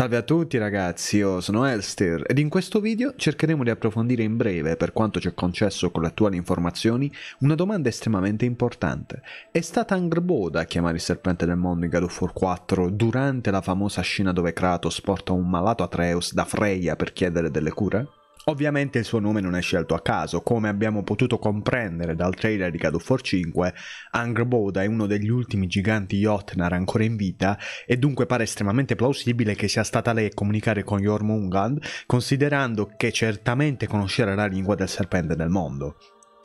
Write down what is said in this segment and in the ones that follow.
Salve a tutti ragazzi, io sono Elster ed in questo video cercheremo di approfondire in breve, per quanto ci è concesso con le attuali informazioni, una domanda estremamente importante. È stata Angrboda a chiamare il serpente del mondo in God of War 4 durante la famosa scena dove Kratos porta un malato Atreus da Freya per chiedere delle cure? Ovviamente il suo nome non è scelto a caso, come abbiamo potuto comprendere dal trailer di God of War 5, Angerboda è uno degli ultimi giganti Jotnar ancora in vita e dunque pare estremamente plausibile che sia stata lei a comunicare con Jormungand, considerando che certamente conoscerà la lingua del serpente del mondo.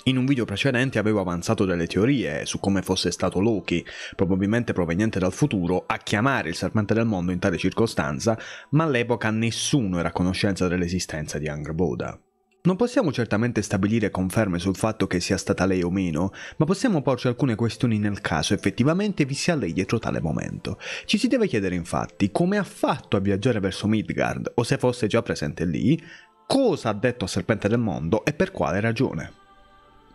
In un video precedente avevo avanzato delle teorie su come fosse stato Loki, probabilmente proveniente dal futuro, a chiamare il serpente del mondo in tale circostanza, ma all'epoca nessuno era a conoscenza dell'esistenza di Angraboda. Non possiamo certamente stabilire conferme sul fatto che sia stata lei o meno, ma possiamo porci alcune questioni nel caso effettivamente vi sia lei dietro tale momento. Ci si deve chiedere infatti come ha fatto a viaggiare verso Midgard o se fosse già presente lì, cosa ha detto a Serpente del Mondo e per quale ragione.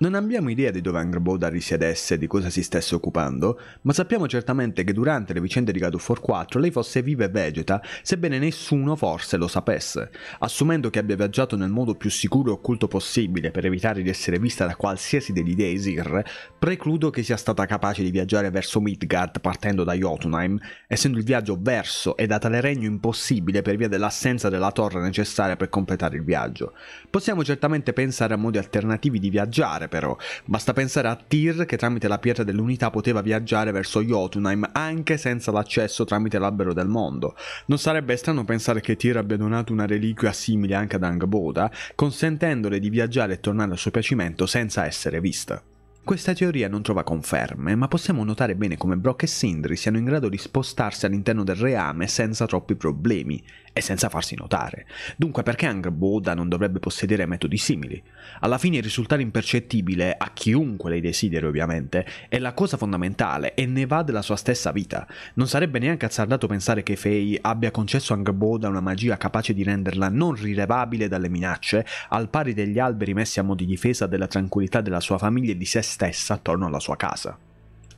Non abbiamo idea di dove Angerboda risiedesse e di cosa si stesse occupando, ma sappiamo certamente che durante le vicende di God of War 4 lei fosse viva e vegeta, sebbene nessuno forse lo sapesse. Assumendo che abbia viaggiato nel modo più sicuro e occulto possibile per evitare di essere vista da qualsiasi degli dei Sir, precludo che sia stata capace di viaggiare verso Midgard partendo da Jotunheim, essendo il viaggio verso e da tale regno impossibile per via dell'assenza della torre necessaria per completare il viaggio. Possiamo certamente pensare a modi alternativi di viaggiare, però. Basta pensare a Tyr che tramite la pietra dell'unità poteva viaggiare verso Jotunheim anche senza l'accesso tramite l'albero del mondo. Non sarebbe strano pensare che Tyr abbia donato una reliquia simile anche ad Angboda, consentendole di viaggiare e tornare a suo piacimento senza essere vista. Questa teoria non trova conferme, ma possiamo notare bene come Brock e Sindri siano in grado di spostarsi all'interno del reame senza troppi problemi e senza farsi notare. Dunque perché anche Boda non dovrebbe possedere metodi simili? Alla fine risultare impercettibile a chiunque lei desideri ovviamente è la cosa fondamentale e ne va della sua stessa vita. Non sarebbe neanche azzardato pensare che Fei abbia concesso a Boda una magia capace di renderla non rilevabile dalle minacce, al pari degli alberi messi a mo' di difesa della tranquillità della sua famiglia e di sé stessa attorno alla sua casa.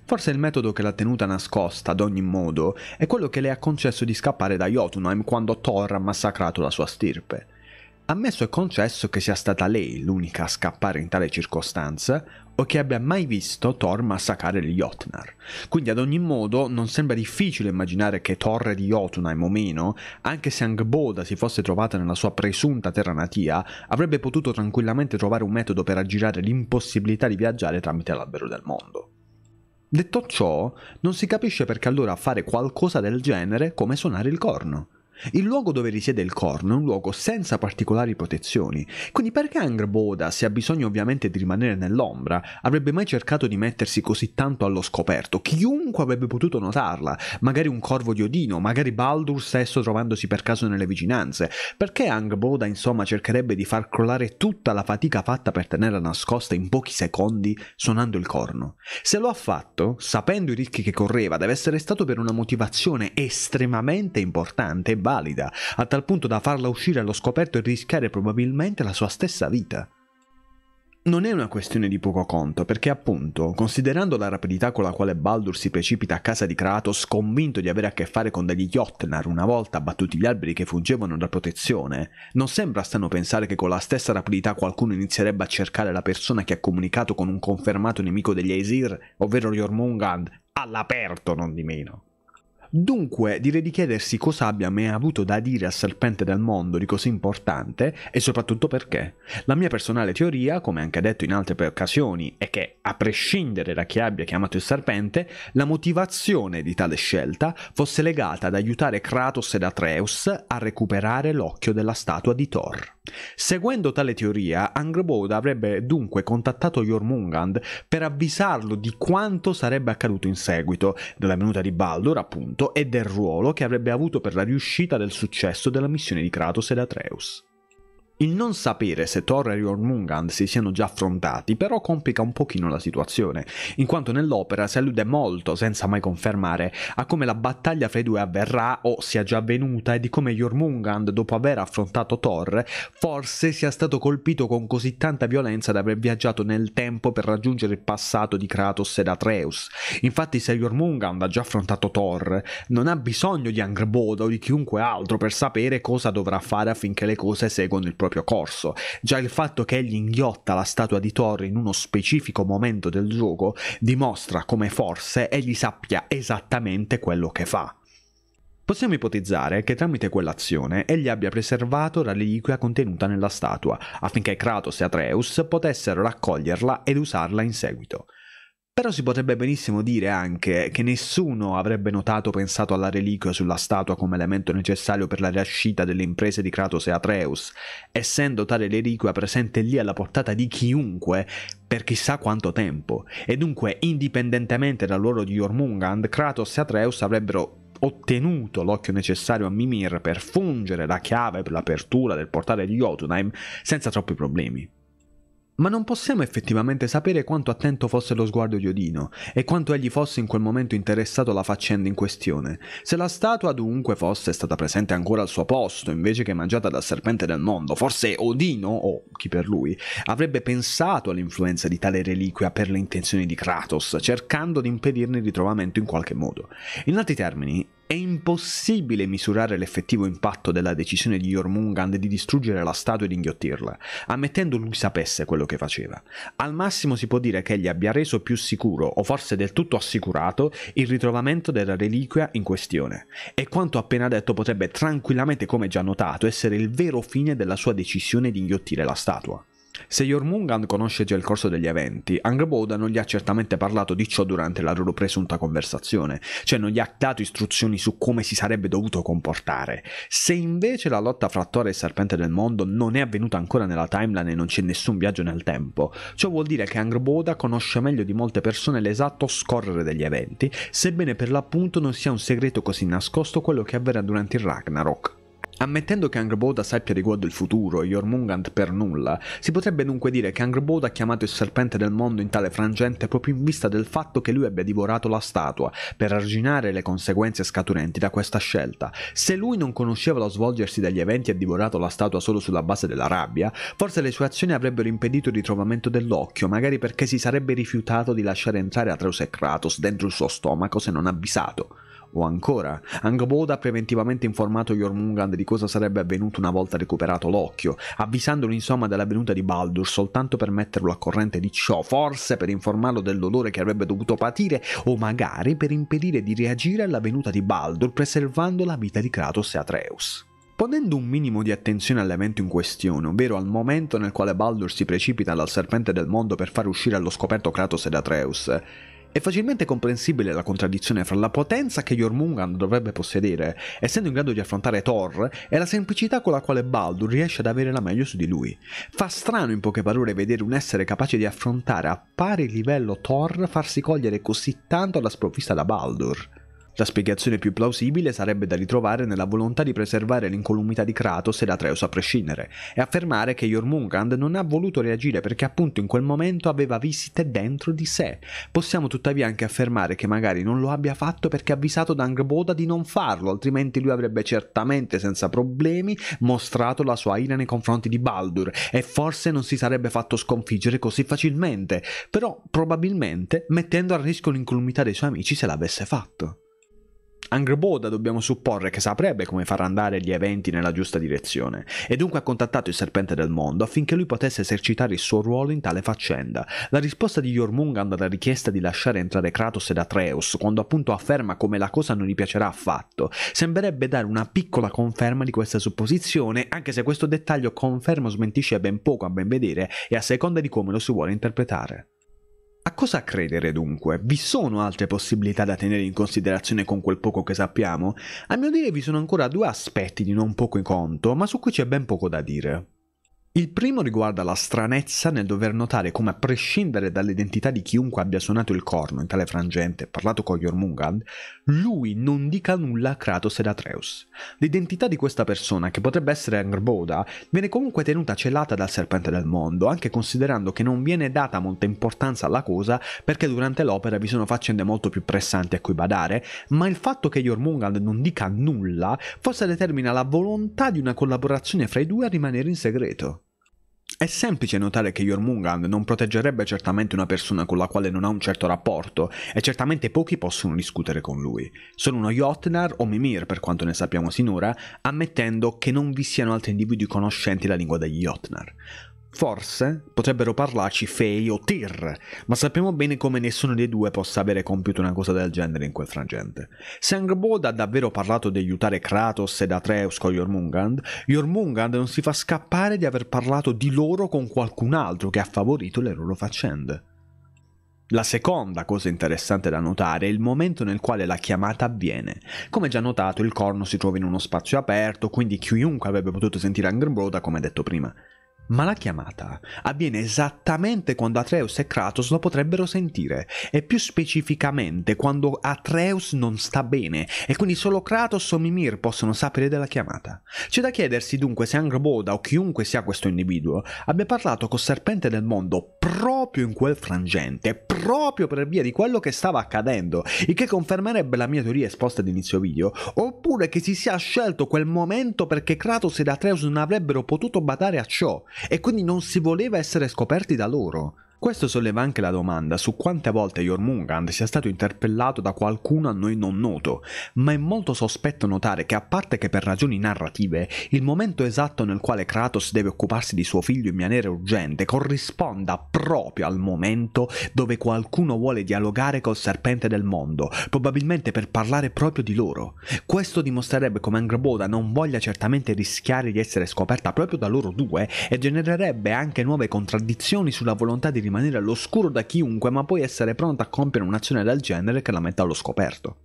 Forse il metodo che l'ha tenuta nascosta, ad ogni modo, è quello che le ha concesso di scappare da Jotunheim quando Thor ha massacrato la sua stirpe. Ammesso e concesso che sia stata lei l'unica a scappare in tale circostanza o che abbia mai visto Thor massacrare gli Jotnar. Quindi ad ogni modo non sembra difficile immaginare che Torre di Jotunheim o meno, anche se Angboda si fosse trovata nella sua presunta terra natia, avrebbe potuto tranquillamente trovare un metodo per aggirare l'impossibilità di viaggiare tramite l'albero del mondo. Detto ciò, non si capisce perché allora fare qualcosa del genere come suonare il corno. Il luogo dove risiede il corno è un luogo senza particolari protezioni, quindi perché Angrboda, se ha bisogno ovviamente di rimanere nell'ombra, avrebbe mai cercato di mettersi così tanto allo scoperto? Chiunque avrebbe potuto notarla, magari un corvo di Odino, magari Baldur stesso trovandosi per caso nelle vicinanze. Perché Angrboda insomma cercherebbe di far crollare tutta la fatica fatta per tenerla nascosta in pochi secondi suonando il corno? Se lo ha fatto, sapendo i rischi che correva, deve essere stato per una motivazione estremamente importante valida, a tal punto da farla uscire allo scoperto e rischiare probabilmente la sua stessa vita. Non è una questione di poco conto, perché appunto, considerando la rapidità con la quale Baldur si precipita a casa di Kratos, convinto di avere a che fare con degli Jotnar una volta abbattuti gli alberi che fuggevano da protezione, non sembra strano pensare che con la stessa rapidità qualcuno inizierebbe a cercare la persona che ha comunicato con un confermato nemico degli Aesir, ovvero Jormungand, all'aperto non di meno. Dunque direi di chiedersi cosa abbia mai avuto da dire al serpente del mondo di così importante e soprattutto perché. La mia personale teoria, come anche detto in altre occasioni, è che, a prescindere da chi abbia chiamato il serpente, la motivazione di tale scelta fosse legata ad aiutare Kratos ed Atreus a recuperare l'occhio della statua di Thor. Seguendo tale teoria, Angreboda avrebbe dunque contattato Jormungand per avvisarlo di quanto sarebbe accaduto in seguito, della venuta di Baldur appunto, e del ruolo che avrebbe avuto per la riuscita del successo della missione di Kratos ed Atreus. Il non sapere se Thor e Jormungand si siano già affrontati però complica un pochino la situazione, in quanto nell'opera si allude molto, senza mai confermare, a come la battaglia fra i due avverrà o sia già avvenuta e di come Jormungand, dopo aver affrontato Thor, forse sia stato colpito con così tanta violenza da aver viaggiato nel tempo per raggiungere il passato di Kratos ed Atreus. Infatti se Jormungand ha già affrontato Thor, non ha bisogno di Angrboda o di chiunque altro per sapere cosa dovrà fare affinché le cose seguano il proprio proprio corso. Già il fatto che egli inghiotta la statua di Thor in uno specifico momento del gioco dimostra come forse egli sappia esattamente quello che fa. Possiamo ipotizzare che tramite quell'azione egli abbia preservato la reliquia contenuta nella statua, affinché Kratos e Atreus potessero raccoglierla ed usarla in seguito. Però si potrebbe benissimo dire anche che nessuno avrebbe notato o pensato alla reliquia sulla statua come elemento necessario per la riuscita delle imprese di Kratos e Atreus, essendo tale reliquia presente lì alla portata di chiunque per chissà quanto tempo, e dunque indipendentemente dal ruolo di Jormungand, Kratos e Atreus avrebbero ottenuto l'occhio necessario a Mimir per fungere la chiave per l'apertura del portale di Jotunheim senza troppi problemi. Ma non possiamo effettivamente sapere quanto attento fosse lo sguardo di Odino e quanto egli fosse in quel momento interessato alla faccenda in questione. Se la statua dunque fosse stata presente ancora al suo posto, invece che mangiata dal serpente del mondo, forse Odino, o chi per lui, avrebbe pensato all'influenza di tale reliquia per le intenzioni di Kratos, cercando di impedirne il ritrovamento in qualche modo. In altri termini, è impossibile misurare l'effettivo impatto della decisione di Jormungand di distruggere la statua e di inghiottirla, ammettendo lui sapesse quello che faceva. Al massimo si può dire che egli abbia reso più sicuro, o forse del tutto assicurato, il ritrovamento della reliquia in questione. E quanto appena detto potrebbe tranquillamente, come già notato, essere il vero fine della sua decisione di inghiottire la statua. Se Jormungand conosce già il corso degli eventi, Angreboda non gli ha certamente parlato di ciò durante la loro presunta conversazione, cioè non gli ha dato istruzioni su come si sarebbe dovuto comportare. Se invece la lotta fra Thor e Serpente del Mondo non è avvenuta ancora nella timeline e non c'è nessun viaggio nel tempo, ciò vuol dire che Angreboda conosce meglio di molte persone l'esatto scorrere degli eventi, sebbene per l'appunto non sia un segreto così nascosto quello che avverrà durante il Ragnarok. Ammettendo che Angrboda sappia riguardo il futuro e Jormungand per nulla, si potrebbe dunque dire che Angrboda ha chiamato il serpente del mondo in tale frangente proprio in vista del fatto che lui abbia divorato la statua, per arginare le conseguenze scaturenti da questa scelta. Se lui non conosceva lo svolgersi degli eventi e ha divorato la statua solo sulla base della rabbia, forse le sue azioni avrebbero impedito il ritrovamento dell'occhio, magari perché si sarebbe rifiutato di lasciare entrare Atreus e Kratos dentro il suo stomaco se non avvisato. O ancora, Angboda ha preventivamente informato Jormungand di cosa sarebbe avvenuto una volta recuperato l'occhio, avvisandolo insomma della venuta di Baldur soltanto per metterlo a corrente di ciò, forse per informarlo del dolore che avrebbe dovuto patire o magari per impedire di reagire alla venuta di Baldur preservando la vita di Kratos e Atreus. Ponendo un minimo di attenzione all'evento in questione, ovvero al momento nel quale Baldur si precipita dal serpente del mondo per far uscire allo scoperto Kratos ed Atreus, è facilmente comprensibile la contraddizione fra la potenza che Jormungand dovrebbe possedere, essendo in grado di affrontare Thor, e la semplicità con la quale Baldur riesce ad avere la meglio su di lui. Fa strano in poche parole vedere un essere capace di affrontare a pari livello Thor farsi cogliere così tanto alla sprovvista da Baldur. La spiegazione più plausibile sarebbe da ritrovare nella volontà di preservare l'incolumità di Kratos e Atreus a prescindere, e affermare che Jormungand non ha voluto reagire perché appunto in quel momento aveva visite dentro di sé. Possiamo tuttavia anche affermare che magari non lo abbia fatto perché ha avvisato Dangboda di non farlo, altrimenti lui avrebbe certamente senza problemi mostrato la sua ira nei confronti di Baldur e forse non si sarebbe fatto sconfiggere così facilmente, però probabilmente mettendo a rischio l'incolumità dei suoi amici se l'avesse fatto. Angry Boda dobbiamo supporre che saprebbe come far andare gli eventi nella giusta direzione e dunque ha contattato il serpente del mondo affinché lui potesse esercitare il suo ruolo in tale faccenda. La risposta di Jormungand alla richiesta di lasciare entrare Kratos ed Atreus, quando appunto afferma come la cosa non gli piacerà affatto, sembrerebbe dare una piccola conferma di questa supposizione, anche se questo dettaglio conferma o smentisce ben poco a ben vedere e a seconda di come lo si vuole interpretare. A cosa credere dunque? Vi sono altre possibilità da tenere in considerazione con quel poco che sappiamo? A mio dire vi sono ancora due aspetti di non poco conto, ma su cui c'è ben poco da dire. Il primo riguarda la stranezza nel dover notare come a prescindere dall'identità di chiunque abbia suonato il corno in tale frangente, e parlato con Jormungand, lui non dica nulla a Kratos ed Atreus. L'identità di questa persona, che potrebbe essere Angerboda, viene comunque tenuta celata dal serpente del mondo, anche considerando che non viene data molta importanza alla cosa perché durante l'opera vi sono faccende molto più pressanti a cui badare, ma il fatto che Jormungand non dica nulla forse determina la volontà di una collaborazione fra i due a rimanere in segreto. È semplice notare che Jormungand non proteggerebbe certamente una persona con la quale non ha un certo rapporto, e certamente pochi possono discutere con lui. Solo uno Jotnar o Mimir, per quanto ne sappiamo sinora, ammettendo che non vi siano altri individui conoscenti la lingua degli Jotnar. Forse potrebbero parlarci Fei o Tyr, ma sappiamo bene come nessuno dei due possa avere compiuto una cosa del genere in quel frangente. Se Angrbold ha davvero parlato di aiutare Kratos ed Atreus con Jormungand, Jormungand non si fa scappare di aver parlato di loro con qualcun altro che ha favorito le loro faccende. La seconda cosa interessante da notare è il momento nel quale la chiamata avviene. Come già notato, il corno si trova in uno spazio aperto, quindi chiunque avrebbe potuto sentire Angerboda, come detto prima. Ma la chiamata avviene esattamente quando Atreus e Kratos lo potrebbero sentire, e più specificamente quando Atreus non sta bene, e quindi solo Kratos o Mimir possono sapere della chiamata. C'è da chiedersi dunque se Angroboda o chiunque sia questo individuo abbia parlato col serpente del mondo proprio in quel frangente, proprio per via di quello che stava accadendo, il che confermerebbe la mia teoria esposta ad inizio video, oppure che si sia scelto quel momento perché Kratos ed Atreus non avrebbero potuto badare a ciò e quindi non si voleva essere scoperti da loro. Questo solleva anche la domanda su quante volte Jormungand sia stato interpellato da qualcuno a noi non noto, ma è molto sospetto notare che a parte che per ragioni narrative, il momento esatto nel quale Kratos deve occuparsi di suo figlio in maniera urgente corrisponda proprio al momento dove qualcuno vuole dialogare col serpente del mondo, probabilmente per parlare proprio di loro. Questo dimostrerebbe come Angraboda non voglia certamente rischiare di essere scoperta proprio da loro due e genererebbe anche nuove contraddizioni sulla volontà di rimanere rimanere all'oscuro da chiunque, ma poi essere pronta a compiere un'azione del genere che la metta allo scoperto.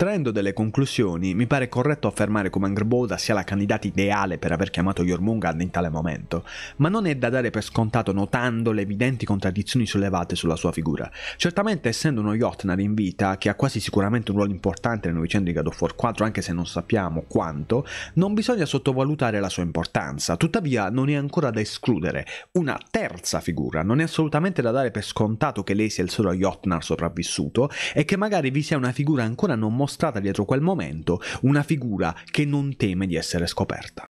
Traendo delle conclusioni, mi pare corretto affermare come Angerboda sia la candidata ideale per aver chiamato Jormungand in tale momento, ma non è da dare per scontato notando le evidenti contraddizioni sollevate sulla sua figura. Certamente essendo uno Jotnar in vita, che ha quasi sicuramente un ruolo importante nel vicende di God of War 4 anche se non sappiamo quanto, non bisogna sottovalutare la sua importanza, tuttavia non è ancora da escludere una terza figura, non è assolutamente da dare per scontato che lei sia il solo Jotnar sopravvissuto e che magari vi sia una figura ancora non mostrata mostrata dietro quel momento una figura che non teme di essere scoperta.